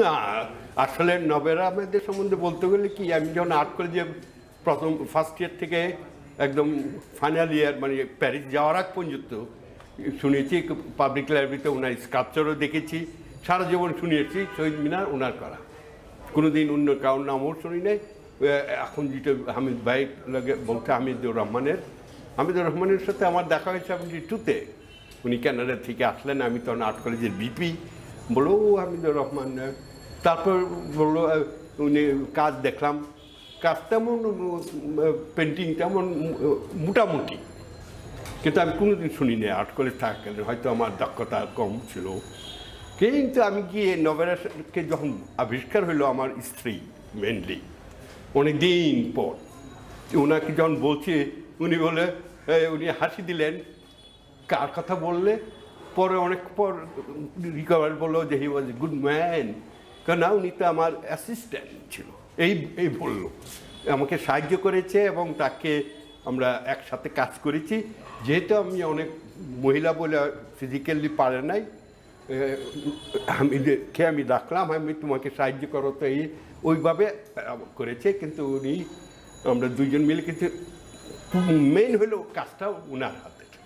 না আসলে নবেরা আহমেদের সম্বন্ধে বলতে গেলে কি আমি যখন আর্ট কলেজে প্রথম ফার্স্ট ইয়ার থেকে একদম ফাইনাল ইয়ার মানে প্যারিস যাওয়ার আগ পর্যন্ত শুনেছি পাবলিক লাইব্রেরিতে ওনার স্কাপচারও দেখেছি সারা জীবন শুনিয়েছি শহীদ মিনার ওনার করা কোনোদিন অন্য কারোর নামও শুনি নাই এখন যেটা হামিদ ভাই লাগে বলতে হামিদুর রহমানের হামিদুর রহমানের সাথে আমার দেখা হয়েছে আপনি টুতে উনি ক্যানাডা থেকে আসলেন আমি তখন আর্ট কলেজের বিপি বললো ও হামিদুর রহমান তারপর বললো উনি কাজ দেখলাম কাজ তেমন পেন্টিং তেমন মোটামুটি কিন্তু আমি কোনোদিন শুনিনি আর্ট কলেজ থাকলে হয়তো আমার দক্ষতা কম ছিল কিন্তু আমি গিয়ে নবেরাকে যখন আবিষ্কার হইলো আমার স্ত্রী মেনলি অনেকদিন পর ওনাকে যখন বলছে উনি বলে উনি হাসি দিলেন কার কথা বললে পরে অনেক পর রিকভার বললো যে হি ওয়াজ গুড ম্যান কারণ উনি তো আমার অ্যাসিস্ট্যান্ট ছিল এই এই বলল আমাকে সাহায্য করেছে এবং তাকে আমরা একসাথে কাজ করেছি যেহেতু আমি অনেক মহিলা বলে ফিজিক্যালি পারে নাই আমি দেখে আমি ডাকলাম আমি তোমাকে সাহায্য করো তো এই ওইভাবে করেছে কিন্তু উনি আমরা দুজন মিলে কিন্তু মেন হলো কাজটা ওনার হাতে